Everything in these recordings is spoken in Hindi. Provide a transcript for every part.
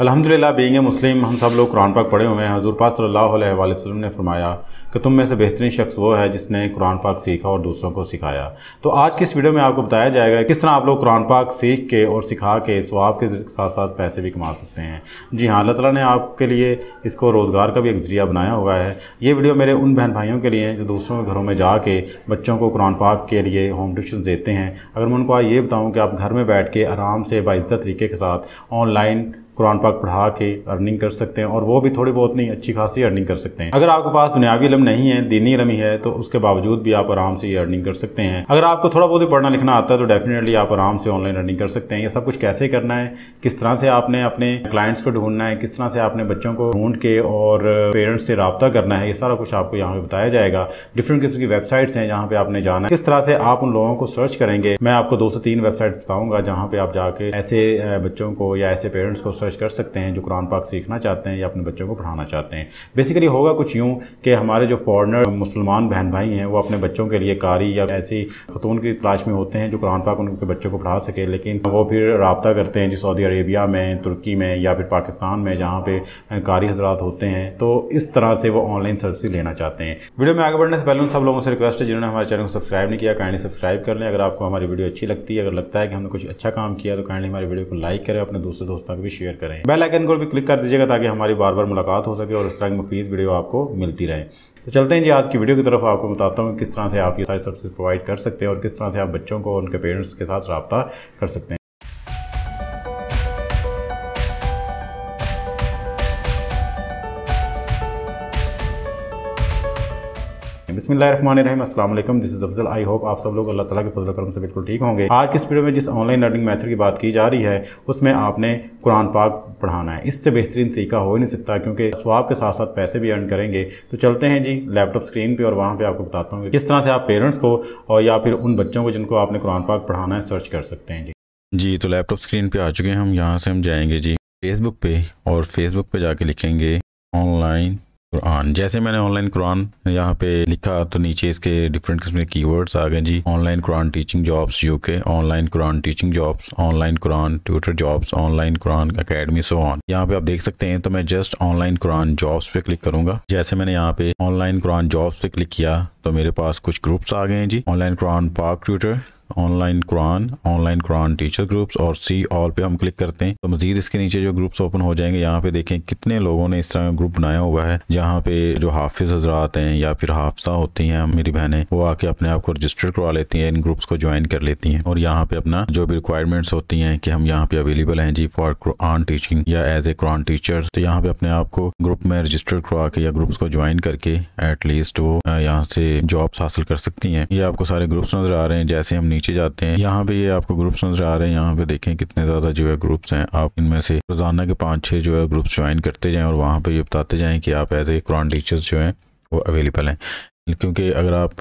अल्हम्दुलिल्लाह बींग मुस्लिम हम सब लोग कुरान पाक पढ़े हुए हैं हजूर पा सल्ला वसलम ने फरमाया कि तुम में से बेहतरीन शख्स वो है जिसने कुरान पाक सीखा और दूसरों को सिखाया तो आज की इस वीडियो में आपको बताया जाएगा किस तरह आप लोग कुरान पाक सीख के और सिखा के स्वाब के साथ साथ पैसे भी कमा सकते हैं जी हाँ अल्लाह तला ने आपके लिए इसको रोज़गार का भी एक जरिया बनाया हुआ है ये वीडियो मेरे उन बहन भाइयों के लिए जो दूसरों के घरों में जाके बच्चों को कुरान पाक के लिए होम ट्यूशन देते हैं अगर मैं उनको आज ये बताऊँ कि आप घर में बैठ के आराम से बाइज़्ज़त तरीके के साथ ऑनलाइन कुरान पाक पढ़ा के अर्निंग कर सकते हैं और वो भी थोड़ी बहुत नहीं अच्छी खासी अर्निंग कर सकते हैं अगर आपके पास दुनियावी इलम नहीं है दीनी इलम ही है तो उसके बावजूद भी आप आराम से ये अर्निंग कर सकते हैं अगर आपको थोड़ा बहुत ही पढ़ना लिखना आता है तो डेफिनेटली आप आराम से ऑनलाइन अर्निंग कर सकते हैं ये सब कुछ कैसे करना है किस तरह से आपने अपने क्लाइंट्स को ढूंढना है किस तरह से आपने बच्चों को ढूंढ के और पेरेंट्स से रबता करना है ये सारा कुछ आपको यहाँ पे बताया जाएगा डिफरेंट किस्म की वेबसाइट्स हैं जहाँ पे आपने जाना है किस तरह से आप उन लोगों को सर्च करेंगे मैं आपको दो से तीन वेबसाइट बताऊंगा जहाँ पे आप जाके ऐसे बच्चों को या ऐसे पेरेंट्स को सर्च कर सकते हैं जो कुरान पाक सीखना चाहते हैं या अपने बच्चों को पढ़ाना चाहते हैं बेसिकली होगा कुछ यूँ कि हमारे जो फॉरनर मुसलमान बहन भाई हैं वो अपने बच्चों के लिए कारी या ऐसी खतून की तलाश में होते हैं जो कुरान पाक उनके बच्चों को पढ़ा सके लेकिन वो फिर रबता करते हैं जो सऊदी अरेबिया में तुर्की में या फिर पाकिस्तान में जहाँ पर कारी हजरात होते हैं तो इस तरह से वो ऑनलाइन सर्विस लेना चाहते हैं वीडियो में आगे बढ़ने से पहले उन सब लोगों से रिक्वेस्ट है जिन्होंने हमारे चैनल को सब्सक्राइब नहीं किया काइंडली सब्सक्राइब कर लें अगर आपको हमारी वीडियो अच्छी लगती है अगर लगता है कि हमने कुछ अच्छा काम किया तो काइंडली हमारे वीडियो को लाइक करें अपने दूसरे दोस्तों को भी शेयर शेयर करें बेल आइकन को भी क्लिक कर दीजिएगा ताकि हमारी बार बार मुलाकात हो सके और इस तरह की मुफीद वीडियो आपको मिलती रहे तो चलते हैं जी आज की वीडियो की तरफ आपको बताता हूँ किस तरह से आप ये सारी सर्विस प्रोवाइड कर सकते हैं और किस तरह से आप बच्चों को उनके पेरेंट्स के साथ रबता कर सकते हैं बिसमिल this is Afzal I hope आप सब लोग अल्लाह ताला के फजल करम से बिल्कुल ठीक होंगे आज की स्पीडियो में जिस ऑनलाइन लर्निंग मेथड की बात की जा रही है उसमें आपने कुरान पाक पढ़ाना है इससे बेहतरीन तरीका हो ही नहीं सकता क्योंकि स्वाब के साथ साथ पैसे भी अर्न करेंगे तो चलते हैं जी लैपटॉप स्क्रीन पर और वहाँ पर आपको बताता हूँ किस तरह से आप पेरेंट्स को और या फिर उन बच्चों को जिनको आपने कुरान पाक पढ़ाना है सर्च कर सकते हैं जी जी तो लैपटॉप स्क्रीन पर आ चुके हैं हम यहाँ से हम जाएंगे जी फेसबुक पे और फेसबुक पे जाके लिखेंगे ऑनलाइन कुरान जैसे मैंने ऑनलाइन कुरान यहाँ पे लिखा तो नीचे इसके डिफरेंट किस्म के कीवर्ड्स आ गए जी online Quran teaching jobs UK online Quran teaching jobs online Quran tutor jobs online Quran academy so on यहाँ पे आप देख सकते हैं तो मैं जस्ट ऑनलाइन कुरान जॉब्स पे क्लिक करूंगा जैसे मैंने यहाँ पे ऑनलाइन कुरान जॉब्स पे क्लिक किया तो मेरे पास कुछ ग्रुप्स आ गए हैं जी online Quran park tutor online Quran online Quran teacher groups और सी ऑल पे हम क्लिक करते हैं तो मजीद इसके नीचे जो ग्रुप्स ओपन हो जाएंगे यहाँ पे देखें कितने लोगों ने इस तरह का ग्रुप बनाया हुआ है जहाँ पे जो हाफिज हजरात हैं या फिर हाफसा होती हैं मेरी बहनें वो आके अपने आप को रजिस्टर करवा लेती हैं इन ग्रुप्स को ज्वाइन कर लेती हैं और यहाँ पे अपना जो भी रिक्वायरमेंट्स होती हैं कि हम यहाँ पे अवेलेबल हैं जी फॉर कुरान टीचिंग या एज ए कुरान टीचर तो यहाँ पे अपने आप को ग्रुप में रजिस्टर करवा के या ग्रुप्स को ज्वाइन करके एटलीस्ट वो यहाँ से जॉब्स हासिल कर सकती हैं ये आपको सारे ग्रुप्स नजर आ रहे हैं जैसे हम नीचे नीचे जाते हैं यहाँ पे ये आपको ग्रुप्स नजर आ रहे हैं यहाँ पे देखें कितने ज़्यादा जो है ग्रुप्स हैं आप इनमें से रोजाना के पांच छह जो है ग्रुप्स ज्वाइन करते जाएं और वहाँ पे ये बताते जाएं कि आप एज ए कुरान टीचर्स जो हैं वो अवेलेबल हैं क्योंकि अगर आप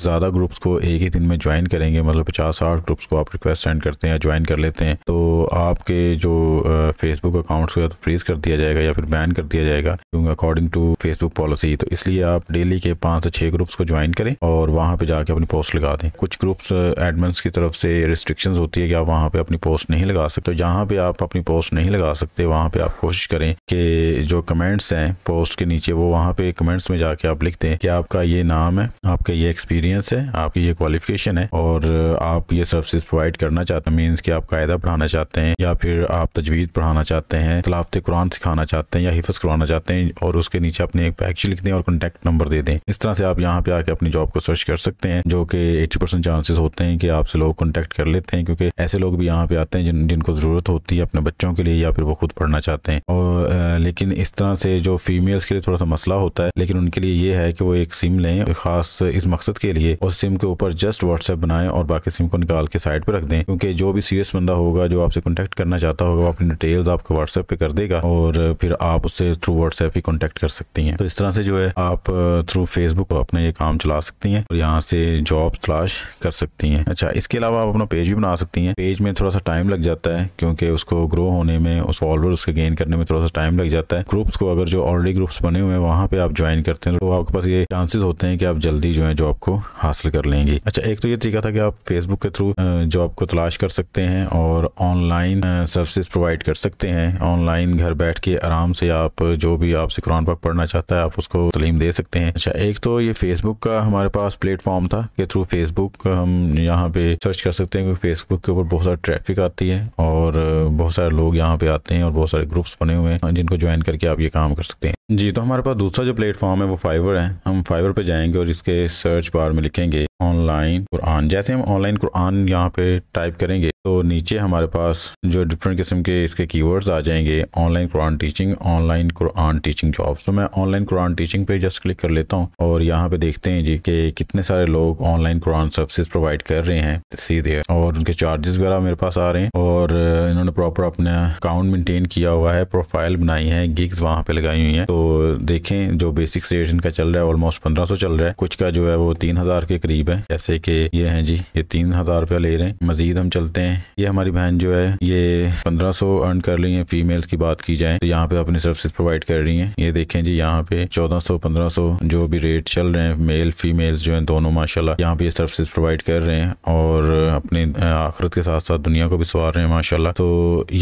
ज़्यादा ग्रुप्स को एक ही दिन में ज्वाइन करेंगे मतलब पचास साठ ग्रुप्स को आप रिक्वेस्ट सेंड करते हैं या ज्वाइन कर लेते हैं तो आपके जो फेसबुक अकाउंट्स को तो फ्रीज़ कर दिया जाएगा या फिर बैन कर दिया जाएगा क्योंकि अकॉर्डिंग टू फेसबुक पॉलिसी तो इसलिए आप डेली के पाँच से छः ग्रुप्स को ज्वाइन करें और वहाँ पर जाकर अपनी पोस्ट लगा दें कुछ ग्रुप्स एडमिन की तरफ से रिस्ट्रिक्शन होती है कि आप वहाँ पर अपनी पोस्ट नहीं लगा सकते तो जहाँ पर आप अपनी पोस्ट नहीं लगा सकते वहाँ पर आप कोशिश करें कि जो कमेंट्स हैं पोस्ट के नीचे वो वहाँ पर कमेंट्स में जाके आप लिख दें से कि आपका ये नाम है आपका ये एक्सपीरियंस है आपकी ये क्वालिफिकेशन है और आप ये सर्विस प्रोवाइड करना चाहते हैं मीन्स कि आप कायदा पढ़ाना चाहते हैं या फिर आप तजवीज़ पढ़ाना चाहते हैं तलाफत कुरान सिखाना चाहते हैं या हिफज करवाना चाहते हैं और उसके नीचे अपने एक पैकेज लिख दें और कॉन्टैक्ट नंबर दे दें इस तरह से आप यहाँ पे आके अपनी जॉब को सर्च कर सकते हैं जो कि एटी परसेंट चांसेस होते हैं कि आपसे लोग कॉन्टैक्ट कर लेते हैं क्योंकि ऐसे लोग भी यहाँ पे आते हैं जिन जिनको ज़रूरत होती है अपने बच्चों के लिए या फिर वो खुद पढ़ना चाहते हैं और लेकिन इस तरह से जो फीमेल्स के लिए थोड़ा सा मसला होता है लेकिन उनके लिए ये है कि कि वो एक सिम लें खास इस मकसद के लिए उस सिम के ऊपर जस्ट व्हाट्सएप बनाएं और बाकी सिम को निकाल के साइड पर रख दें क्योंकि जो भी सीरियस बंदा होगा जो आपसे कॉन्टैक्ट करना चाहता होगा वो अपनी डिटेल्स आपको व्हाट्सएप पर कर देगा और फिर आप उससे थ्रू व्हाट्सएप ही कॉन्टैक्ट कर सकती हैं तो इस तरह से जो है आप थ्रू फेसबुक अपना ये काम चला सकती हैं और यहाँ से जॉब तलाश कर सकती हैं अच्छा इसके अलावा आप अपना पेज भी बना सकती हैं पेज में थोड़ा सा टाइम लग जाता है क्योंकि उसको ग्रो होने में उस फॉलोअर्स के गेन करने में थोड़ा सा टाइम लग जाता है ग्रुप्स को अगर जो ऑलरेडी ग्रुप्स बने हुए हैं वहाँ पे आप ज्वाइन करते हैं तो आपके पास ये चांसेस होते हैं कि आप जल्दी जो है जॉब को हासिल कर लेंगे अच्छा एक तो ये तरीका था कि आप फेसबुक के थ्रू जॉब को तलाश कर सकते हैं और ऑनलाइन सर्विसेज प्रोवाइड कर सकते हैं ऑनलाइन घर बैठ के आराम से आप जो भी आपसे कुरान पाक पढ़ना चाहता है आप उसको तलीम दे सकते हैं अच्छा एक तो ये फेसबुक का हमारे पास प्लेटफॉर्म था के थ्रू फेसबुक हम यहाँ पे सर्च कर सकते हैं क्योंकि फेसबुक के ऊपर बहुत सारा ट्रैफिक आती है और बहुत सारे लोग यहाँ पे आते हैं और बहुत सारे ग्रुप्स बने हुए हैं जिनको ज्वाइन करके आप ये काम कर सकते हैं जी तो हमारे पास दूसरा जो प्लेटफॉर्म है वो फाइवर है हम फाइवर पे जाएंगे और इसके सर्च बार में लिखेंगे ऑनलाइन कुरान जैसे हम ऑनलाइन कुरान यहाँ पे टाइप करेंगे तो नीचे हमारे पास जो डिफरेंट किस्म के इसके कीवर्ड्स आ जाएंगे online Quran teaching online Quran teaching job तो मैं ऑनलाइन कुरान टीचिंग पे जस्ट क्लिक कर लेता हूँ और यहाँ पे देखते हैं जी कि कितने सारे लोग ऑनलाइन कुरान सर्विसेज प्रोवाइड कर रहे हैं सीधे और उनके चार्जेस वगैरह मेरे पास आ रहे हैं और इन्होंने प्रॉपर अपना अकाउंट मेंटेन किया हुआ है प्रोफाइल बनाई है गिग्स वहाँ पे लगाई हुई है तो देखें जो बेसिक रेट इनका चल रहा है ऑलमोस्ट पंद्रह चल रहा है कुछ का जो है वो तीन के करीब है जैसे कि ये हैं जी ये तीन हजार रुपया ले रहे हैं मजीद हम चलते हैं ये हमारी बहन जो है ये पंद्रह सौ अर्न कर रही है फीमेल्स की बात की जाए तो यहाँ पे अपनी सर्विस प्रोवाइड कर रही है ये देखें जी यहाँ पे चौदह सौ पंद्रह सौ जो भी रेट चल रहे हैं मेल फीमेल जो है दोनों माशाला यहाँ पे सर्विस प्रोवाइड कर रहे हैं और अपने आखरत के साथ साथ दुनिया को भी सुधार रहे हैं माशाल्लाह तो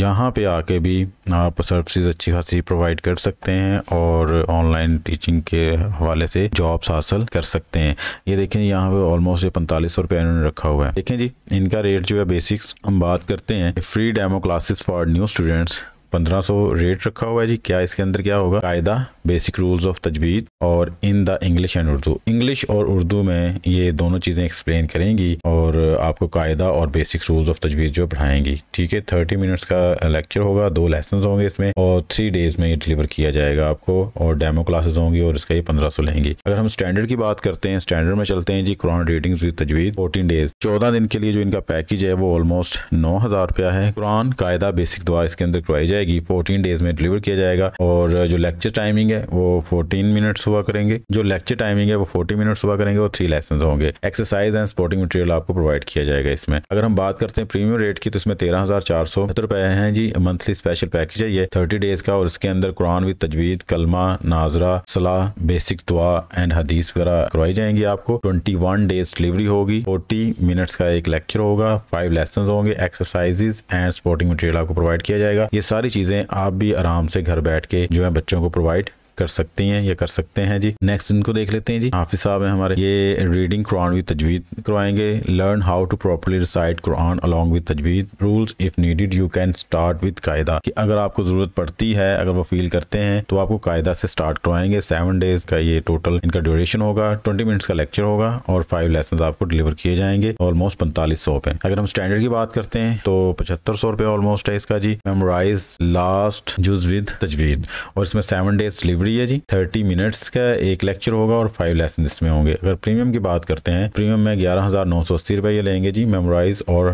यहाँ पे आके भी आप सर्विसेज अच्छी खासी प्रोवाइड कर सकते हैं और ऑनलाइन टीचिंग के हवाले से जॉब्स हासिल कर सकते हैं ये देखें यहाँ पे ऑलमोस्ट ये पैंतालीस सौ रुपया इन्होंने रखा हुआ है देखें जी इनका रेट जो है बेसिक्स हम बात करते हैं free demo classes for new students पंद्रह रेट रखा हुआ है जी क्या इसके अंदर क्या होगा कायदा बेसिक रूल्स ऑफ तजवीद और in the English and Urdu English और उर्दू में ये दोनों चीज़ें एक्सप्लेन करेंगी और आपको कायदा और बेसिक रूल्स ऑफ तजवीज़ जो पढ़ाएंगी ठीक है थर्टी मिनट्स का लेक्चर होगा दो लेसन होंगे इसमें और थ्री डेज में ये डिलीवर किया जाएगा आपको और डेमो क्लासेज होंगी और इसका ये पंद्रह सौ लेंगी अगर हम स्टैंडर्ड की बात करते हैं स्टैंडर्ड में चलते हैं जी कुरान रीडिंग विद तजवीज़ फोर्टीन डेज चौदह दिन के लिए जो इनका पैकेज है वो ऑलमोस्ट नौ हज़ार रुपया है कुरान कायदा बेसिक दुआ इसके अंदर करवाई जाए रहेगी फोर्टीन डेज में डिलीवर किया जाएगा और जो लेक्चर टाइमिंग है वो फोर्टीन मिनट्स हुआ करेंगे जो लेक्चर टाइमिंग है वो फोर्टी मिनट्स हुआ करेंगे और थ्री लेसन होंगे एक्सरसाइज एंड स्पोर्टिंग मटेरियल आपको प्रोवाइड किया जाएगा इसमें अगर हम बात करते हैं प्रीमियम रेट की तो इसमें तेरह हजार चार सौ रुपए हैं जी मंथली स्पेशल पैकेज है ये थर्टी डेज का और इसके अंदर कुरान विद तजवीज कलमा नाजरा सलाह बेसिक दुआ एंड हदीस वगैरह करवाई जाएंगी आपको ट्वेंटी वन डेज डिलीवरी होगी फोर्टी मिनट्स का एक लेक्चर होगा फाइव लेसन होंगे एक्सरसाइजेज एंड स्पोर्टिंग मटेरियल आपको प्रोवाइड किया जाएगा ये सारी सारी चीज़ें आप भी आराम से घर बैठ के जो है बच्चों को प्रोवाइड कर सकती हैं या कर सकते हैं जी नेक्स्ट इनको देख लेते हैं जी हाफिज साहब हैं हमारे ये रीडिंग कुरान विद तजवीद करवाएंगे learn how to properly recite Quran along with तजवीद rules if needed you can start with कायदा कि अगर आपको जरूरत पड़ती है अगर वो फील करते हैं तो आपको कायदा से स्टार्ट करवाएंगे सेवन डेज का ये टोटल इनका ड्यूरेशन होगा ट्वेंटी मिनट्स का लेक्चर होगा और फाइव लेसन आपको डिलीवर किए जाएंगे ऑलमोस्ट पैंतालीस सौ पे अगर हम स्टैंडर्ड की बात करते हैं तो पचहत्तर सौ रुपये ऑलमोस्ट है इसका जी मेमोराइज लास्ट जूज विद तजवीद और इसमें सेवन डेज डिलीवरी फ्री है जी थर्टी मिनट्स का एक लेक्चर होगा और फाइव लेसन इसमें होंगे अगर प्रीमियम की बात करते हैं प्रीमियम में ग्यारह हजार नौ सौ अस्सी रुपये लेंगे जी मेमोराइज और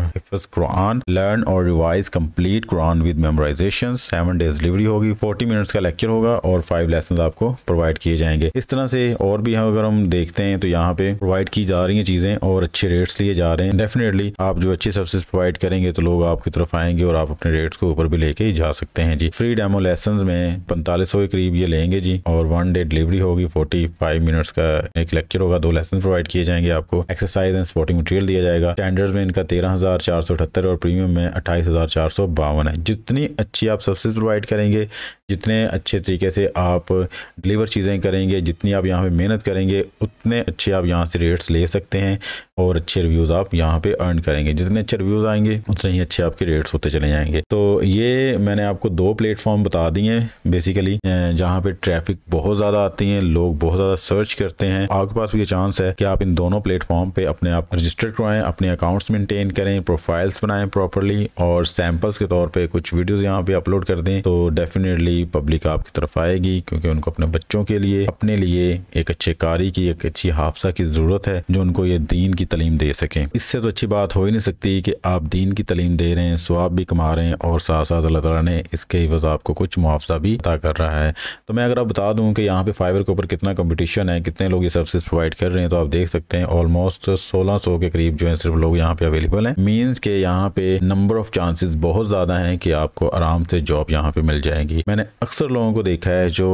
कुरान लर्न और revise complete Quran with memorization seven days delivery होगी फोर्टी मिनट्स का लेक्चर होगा और फाइव लेसन आपको प्रोवाइड किए जाएंगे इस तरह से और भी अगर हम देखते हैं तो यहाँ पे प्रोवाइड की जा रही है चीजें और अच्छे रेट्स लिए जा रहे हैं डेफिनेटली आप जो अच्छी सर्विस प्रोवाइड करेंगे तो लोग आपकी तरफ आएंगे और आप अपने रेट्स को ऊपर भी लेके जा सकते हैं जी फ्री डेमो लेसन में पैंतालीस सौ के करीब ये लेंगे जाएगी और वन डे डिलीवरी होगी फोर्टी फाइव मिनट्स का एक लेक्चर होगा दो लेसन प्रोवाइड किए जाएंगे आपको एक्सरसाइज एंड स्पोर्टिंग मटेरियल दिया जाएगा स्टैंडर्ड में इनका तेरह हजार चार सौ अठहत्तर और प्रीमियम में अट्ठाईस हजार चार सौ बावन है जितनी अच्छी आप सर्विस प्रोवाइड करेंगे जितने अच्छे तरीके से आप डिलीवर चीज़ें करेंगे जितनी आप यहाँ पे मेहनत करेंगे उतने अच्छे आप यहाँ से रेट्स ले सकते हैं और अच्छे रिव्यूज़ आप यहाँ पे अर्न करेंगे जितने अच्छे रिव्यूज़ आएंगे उतने ही अच्छे आपके रेट्स होते चले जाएंगे तो ये मैंने आपको दो प्लेटफॉर्म बता दिए हैं बेसिकली जहाँ पर ट्रैक ट्रैफिक बहुत ज़्यादा आती है लोग बहुत ज़्यादा सर्च करते हैं आपके पास भी ये चांस है कि आप इन दोनों प्लेटफॉर्म पे अपने आप रजिस्टर करवाएं अपने अकाउंट्स मेंटेन करें प्रोफाइल्स बनाएं प्रॉपरली और सैंपल्स के तौर पर कुछ वीडियोस यहाँ पे अपलोड कर दें तो डेफिनेटली पब्लिक आपकी तरफ आएगी क्योंकि उनको अपने बच्चों के लिए अपने लिए एक अच्छे कारी की एक अच्छी हाफसा की ज़रूरत है जो उनको ये दीन की तलीम दे सकें इससे तो अच्छी बात हो ही नहीं सकती कि आप दीन की तलीम दे रहे हैं स्वाब भी कमा रहे हैं और साथ साथ अल्लाह तला ने इसके वजह आपको कुछ मुआवजा भी अदा कर रहा है तो मैं अगर ज़रा बता दूँ कि यहाँ पे फाइबर के ऊपर कितना कंपटीशन है कितने लोग ये सर्विस प्रोवाइड कर रहे हैं तो आप देख सकते हैं ऑलमोस्ट 1600 के करीब जो है सिर्फ लोग यहाँ पे अवेलेबल हैं मींस के यहाँ पे नंबर ऑफ चांसेस बहुत ज़्यादा हैं कि आपको आराम से जॉब यहाँ पे मिल जाएगी मैंने अक्सर लोगों को देखा है जो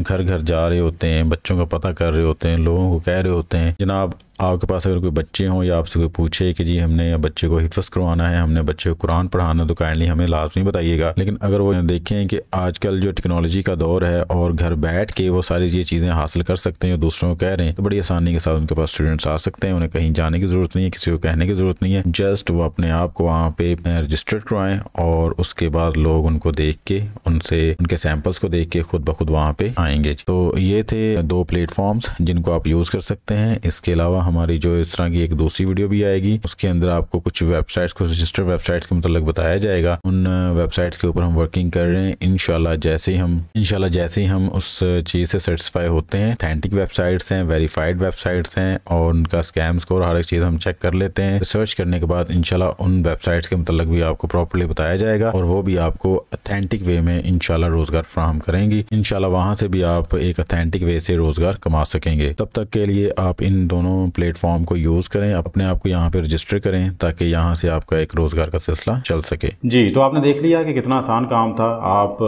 घर घर जा रहे होते हैं बच्चों का पता कर रहे होते हैं लोगों को कह रहे होते हैं जनाब आपके पास अगर कोई बच्चे हों या आपसे कोई पूछे कि जी हमने बच्चे को हिफ्स करवाना है हमने बच्चे को कुरान पढ़ाना तो काइंडली हमें लाजमी बताइएगा लेकिन अगर वो देखें कि आजकल जो टेक्नोलॉजी का दौर है और घर बैठ के वो सारी ये चीज़ें हासिल कर सकते हैं दूसरों को कह रहे हैं तो बड़ी आसानी के साथ उनके पास स्टूडेंट्स आ सकते हैं उन्हें कहीं जाने की ज़रूरत नहीं है किसी को कहने की ज़रूरत नहीं है जस्ट वो अपने आप को वहाँ पे रजिस्टर्ड करवाएं और उसके बाद लोग उनको देख के उनसे उनके सैम्पल्स को देख के खुद ब खुद वहाँ पे आएंगे तो ये थे दो प्लेटफॉर्म्स जिनको आप यूज़ कर सकते हैं इसके अलावा हमारी जो इस तरह की एक दूसरी वीडियो भी आएगी उसके अंदर आपको कुछ वेबसाइट्स को रजिस्टर वेबसाइट्स के मतलब बताया जाएगा उन वेबसाइट्स के ऊपर हम वर्किंग कर रहे हैं इनशाला जैसे ही हम इनशाला जैसे ही हम उस चीज़ से सेटिसफाई होते हैं अथेंटिक वेबसाइट्स हैं वेरीफाइड वेबसाइट्स हैं और उनका स्कैम स्कोर हर एक चीज़ हम चेक कर लेते हैं रिसर्च करने के बाद इनशाला उन वेबसाइट्स के मतलब भी आपको प्रॉपरली बताया जाएगा और वो भी आपको अथेंटिक वे में इनशाला रोजगार फ्राहम करेंगी इनशाला वहाँ से भी आप एक अथेंटिक वे से रोजगार कमा सकेंगे तब तक के लिए आप इन दोनों प्लेटफॉर्म को यूज़ करें अपने आप को यहाँ पे रजिस्टर करें ताकि यहाँ से आपका एक रोज़गार का सिलसिला चल सके जी तो आपने देख लिया कि कितना आसान काम था आप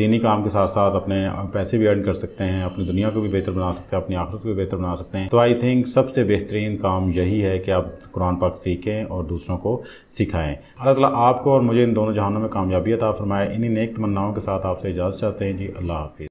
दीनी काम के साथ साथ अपने पैसे भी अर्न कर सकते हैं अपनी दुनिया को भी बेहतर बना सकते हैं अपनी आखिरत को भी बेहतर बना सकते हैं तो आई थिंक सबसे बेहतरीन काम यही है कि आप कुरान पाक सीखें और दूसरों को सिखाएं अल्लाह तला आपको और मुझे इन दोनों जहानों में कामयाबी था फरमाए इन्हीं नेक तमन्नाओं के साथ आपसे इजाज़त चाहते हैं जी अल्लाह हाफि